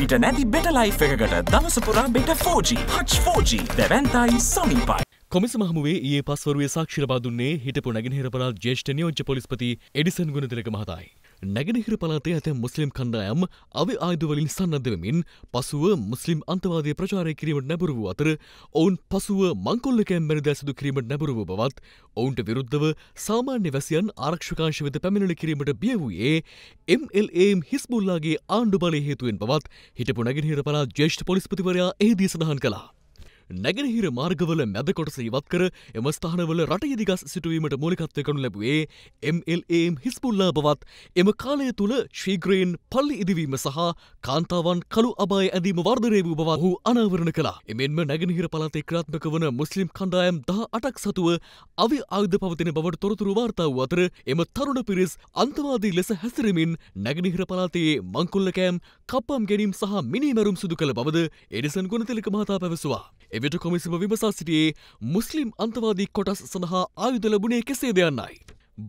පිට නැති බෙටලයි් එකකට දවසපුරා බෙට 4G හච් 4G දැවැන්තයි සමීපයි. කොමිස මහමුවේ ඒ පස්වරුවේ සාක්ෂිර බාදුන්නේ හිටපු නැගෙනහිර පළාත් ජේෂ්ඨ නියෝජ්‍ය පොලිස්පති එඩිසන් ගුණතිලක මහතායි. නැගෙනහිර පලාතේ ඇත මුස්ලිම් කණ්ඩායම් අවි ආයුධවලින් සන්නද්ධවමින් පසුව මුස්ලිම් අන්තවාදය ප්‍රචාරය කිරීමට නැබරුව අතර ඔවුන් පසුව මංකොල්ලකෑම් මැරි දැසදු කිරීමට නැබරුව බවත් ඔවුන්ට විරුද්ධව සාමාන්‍ය වැසියන් ආරක්ෂකාංශ වෙත පැමිණිලි කිරීමට බිය වූයේ MLAම් හිස්බුල්ලාගේ ආණ්ඩු බලය හේතුවෙන් බවත් හිටපු නැගෙනහිර පලා ජේෂ්ඨ පොලිස්පතිවරයා එහිදී සඳහන් කළා. නැගෙනහිර මාර්ගවල මැද කොටස ඉවත් කර එම ස්ථානවල රට ඉදිගස් සිටුවීමට මූලිකත්වය කනු ලැබුවේ MLAම් හිස්පුල්ලා බවත් එම කාලය තුළ ශීග්‍රයෙන් පල්ලි ඉදිවීම සහ කාන්තාවන් කළු අබාය ඇදීම වර්ධනය වූ බව ඔහු අනාවරණ කළා. එමෙන්ම නැගෙනහිර පළාතේ ක්‍රාත්මක වන මුස්ලිම් කණ්ඩායම් දහ අටක් සතුව අවි ආයුධ පවතින බවට තොරතුරු වාර්තා වූ අතර එම තරුණ පිරිස් අන්තවාදී ලෙස හැසිරමින් නැගෙනහිර පළාතයේ මංකුල්ලකෑම් කප්පම් ගැනීම් සහ මිනිමැරුම් සිදු කළ බවද එඩිසන් ගුණතිලක මහතා පැවසුවා. එවිට කොමිසම විමසා සිටියේ මුස්ලිම් අන්තවාදී කොටස් සඳහා ආයුධ ලැබුණේ කෙසේද යන්නයි.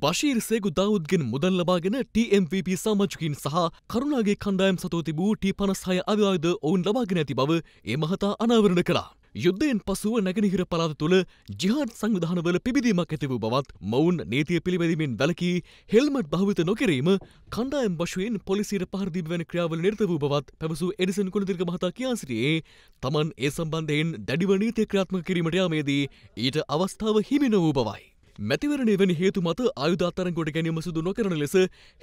බශීර් සේගු දවුද්ගෙන් මුදල් ලබාගෙන TMVP සාමාජිකින් සහ කරුණාගේ කණ්ඩායම් සතුව තිබූ ටී පනස් හය අව්‍යායුධ ඔවුන් ලබාගෙන ඇති බව ඒ මහතා අනාවරණ කළා. යුද්ධයෙන් පසුව නැගෙනහිර පලාත තුළ ජිහාන් සංවිධානවල පිබිදීමක් ඇතිව බවත් මොවුන් නීතිය පිළිවැදීමෙන් වැලකී හෙල්මට් භාවිත නොකිරීම කණ්ඩායම් වශයෙන් පොලිසියට පහරදීම වැනි ක්‍රියාවල නිරත වූ බවත් පැවසූ එඩිසන් කුණදිර්ග මහතා කියා සිටියේ තමන් ඒ සම්බන්ධයෙන් දැඩිව නීතිය ක්‍රියාත්මක කිරීමට යාමේදී ඊට අවස්ථාව හිමි නොවූ බවයි. මැතිවරණ වැනි හේතු මත ආයුධාත්තරංගොට ගැනීම සිදු නොකරන ලෙස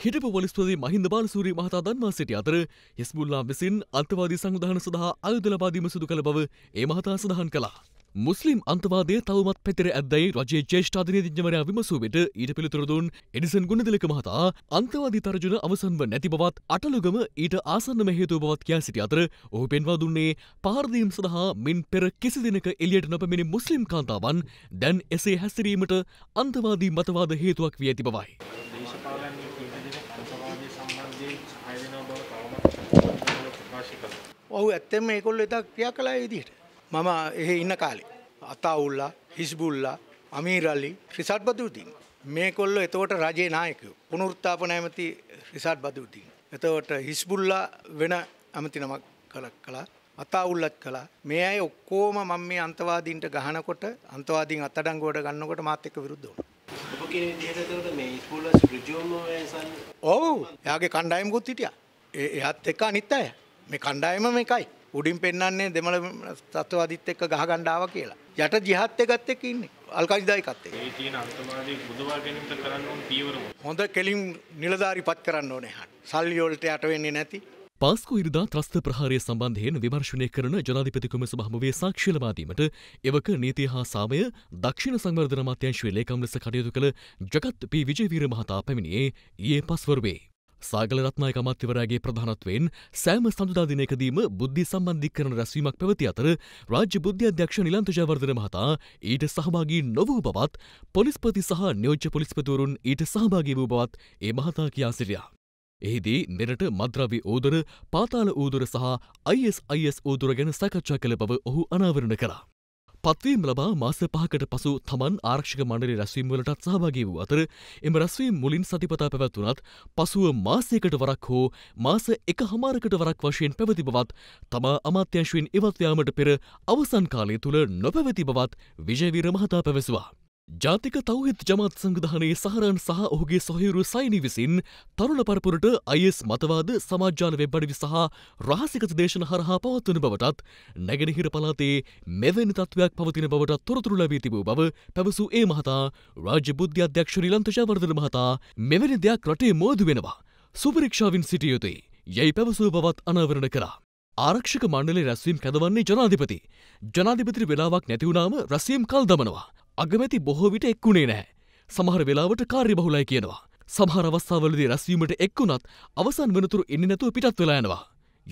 හිටපු වලස්පති මහින්ද බාලසූරී මහතා දන්වා සිටි අතර හිස්බුල්ලා විසින් අන්තවාදී සංවිධාන සඳහා අයුධ ලබාදීම සිදු කළ බව ඒ මහතා සඳහන් කළා. මුස්ලිම් අන්තවාදය තවමත් පෙතර ඇදැයි රජයේ ජේෂ්ඨාධනයදිඥවරයා විමසූ වෙට ඊට පිළිතුරදුන් එනිසන් ගුණදලක මහතා අන්තවාදී තර්ජන අවසන්ව නැති බවත් අටලුගම ඊට ආසන්නම හේතු බවත් කෑ සිටි අතර ඔහු පෙන්වා දුන්නේ පාර්දීම් සඳහා මින් පෙර කිසි දෙනක එලියට නොපමිණි මුස්ලිම් කාන්තාවන් දැන් එසේ හැසිරීමට අන්තවාදී මතවාද හේතුවක් වී ඇති බවයි. ඔහු ඇත්තෙම ඒකොල්ල එතක් ක්‍රියා කලා විදිහට මම එහි ඉන්න කාලේ. අතාඋල්ලා, හිස්බුල්ලා, අමීර් අලි, රිෂාඩ් බදුද්දීන්. මේ කොල්ලෝ එතකොට රජේ නායකයෝ. පුනරුත්ථාපන ඇමති රිෂාඩ් බදුද්දීන්. එතකොට හිස්බුල්ලා වෙන ඇමති නමක් කළා. අතාඋල්ලත් කළා. මේ අය ඔක්කොම මම මේ අන්තවාදීන්ට ගහනකොට අන්තවාදීන් අත්අඩංගුවට ගන්නකොට මාත් එක්ක විරුද්ධ වුණා. ඔබ කියන විදිහට එතකොට මේ හිස්බුල්ලා රිජෝම ඔව්. එයාගේ කණ්ඩායමකුත් හිටියා. එයාත් එක්ක අනිත් අය. මේ කණ්ඩායම මේකයි. උඩින් පෙන්න්නේ දෙමළ තත්වවාදිත් එක්ක ගහ ගණ්ඩාව කියලා. යට ජිහත් එකත් එක්ක ඉන්නේ. අල්කයිදායකත් එක්ක. හොඳ කෙලින් නිලධාරිපත් කරන්න ඕනේ හන්. සල්ලි වලට යට වෙන්නේ නැති. පාස්කු ඉරිදා ත්‍රස්ත ප්‍රහාරය සම්බන්ධයෙන් විමර්ශනය කරන ජනාධිපතිකුම සභාවේ සාක්ෂි ලබාදීමට එවක නීතිය හා සාමය දක්ෂිණ සංවර්ධන මාත්‍යංශයේ ලේකම් ලෙස කටයුතු කළ ජගත් පී විජේවීර මහතා පැමිණියේ ඊයේ පස්වරුවේ. සාගල රත්නායක අමාත්‍යවරයාගේ ප්‍රධානත්වයෙන් සෑම සඳුදා දිනකදීම බුද්ධි සම්බන්ධීකරණ රැස්වීමක් පැවති අතර රාජ්‍ය බුද්ධි අධ්‍යක්ෂ නිලන්ත ජයවර්ධන මහතා ඊට සහභාගී නොවූ බවත් පොලිස්පති සහ නියෝජ්‍ය පොලිස්පතිවරුන් ඊට සහභාගී වූ බවත් ඒ මහතා කියා සිටියා. එහිදී මෙරට මද්‍රව්‍ය ඌදර, පාතාල ඌදර සහ ISIS ඌදර ගැන සාකච්ඡා කළ බව ඔහු අනාවරණ කළා. පත්වීම් ලබා මාස පහකට පසු තමන් ආරක්ෂක මණ්ඩලේ රැස්වීම්වලටත් සහභාගී වූ අතර එම රැස්වීම් මුලින් සතිපතා පැවැත්වුණත් පසුව මාසයකට වරක් හෝ මාස එක හමාරකට වරක් වශයෙන් පැවති බවත් තමා අමාත්‍යංශුවෙන් ඉවත්වයාමට පෙර අවසන් කාලය තුළ නොපැවති බවත් විජයවීර මහතා පැවසවා. ජාතික තවහිත් ජමත් සංවිධානයේ සහරන් සහ ඔහුගේ සොහයුරු සයිනි විසින් තරුණ පරපුරට අයිස් මතවාද සමාජාල වෙබ් අඩවි සහ රහසිකත දේශන හරහා පවත්වන බවටත් නැගෙනහිර පලාතේ මෙවැනි තත්ත්වයක් පවතින බවට තොරතුරු ලැබී තිබූ බව පැවසූ ඒ මහතා රාජ්‍ය බුද්ධ අධ්‍යක්ෂ නිලන්තශාවර්ධන මහතා මෙවැනි දෙයක් රටේ මෝදු වෙනවා සුපරීක්ෂාවෙන් සිටිය යුතුයි යැයි පැවසූ බවත් අනාවරණ කරා. ආරක්ෂක මණ්ඩලේ රැස්වීම් කැදවන්නේ ජනාධිපති. ජනාධිපතිරි වෙලාවක් නැතිවුණාම රැස්වීම් කල් දමනවා. අගමැති බොහෝවිට එක්වුණේ නෑ. සමහර වෙලාවට කාර්ය බහුලයි කියනවා. සමහර අවස්ථාවලදී රැස්වීමට එක්වුණත් අවසන් වනතුරු එන්නේ නැතුව පිටත් වෙලා යනවා.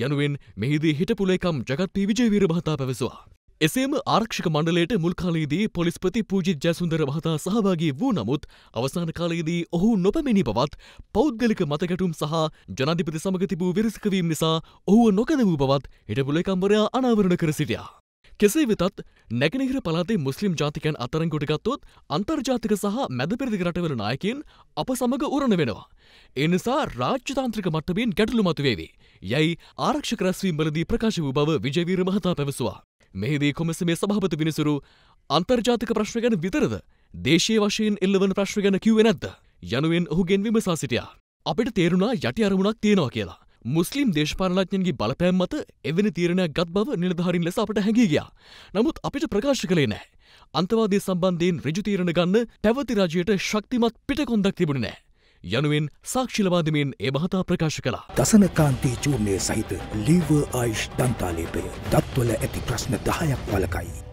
යනුවෙන් මෙහිදී හිටපුලේකම් ජගත්පී විජේවීර මහතා පැවසුවා. එසේම ආරක්ෂක මණ්ඩලයට මුල්කාලයේදී පොලිස්පති පූජිත් ජයසුන්දර මහතා සහභාගී වූ නමුත් අවසාන කාලයේදී ඔහු නොපැමිණි බවත් පෞද්ගලික මතගැටුම් සහ ජනාධිපති සමග තිබූ විරසකවීම නිසා ඔහුව නොකැඳ වූ බවත් හිටපු ලේකම්වරයා අනාවරණ කර සිටියා. කෙසේ වෙතත් නැගෙනහිර පලාතේ මුස්ලිම් ජාතිකයන් අතරංගොටගත්තොත් අන්තර්ජාතික සහ මැදපෙරදිග රටවල නායකයන් අප සමඟ උරණ වෙනවා. එනිසා රාජ්‍යතාන්ත්‍රික මට්ටමින් ගැටලු මතුවේවි. යැයි ආරක්ෂක රැස්වීම්වලදී ප්‍රකාශ වූ බව විජයවීර මහතා පැවසවා. මෙහිදී කොමසමේ සභාපති විනිසුරු අන්තර්ජාතික ප්‍රශ්න ගැන විතරද දේශය වශයෙන් එල්ලවන ප්‍රශ්න ගැන කිව්වෙ නැද්ද. යනුවෙන් ඔහුගෙන් විමසා සිටියා. අපිට තේරුණා යටි අරමුණක් තියෙනවා කියලා. මුස්ලිම් දේශපාලනඥන්ගේ බලපෑම් මත එවැනි තීරණයක් ගත් බව නිලධාරින් ලෙස අපට හැඟී ගියා. නමුත් අපිට ප්‍රකාශ කළේ නැහැ. අන්තවාදී සම්බන්ධයෙන් රජු තීරණ ගන්න පැවති රජයට ශක්තිමත් පිටකොන්දක් තිබුණේ නැහැ. යනුවෙන් සාක්ෂිලවාදමෙන් ඒ මහතා ප්‍රකාශ කළා. දසන කාන්තී චූර්ණය සහිත ලීව ආයිෂ් දන්තාලේපය දත්වල ඇති ප්‍රශ්න දහයක් වලකයි.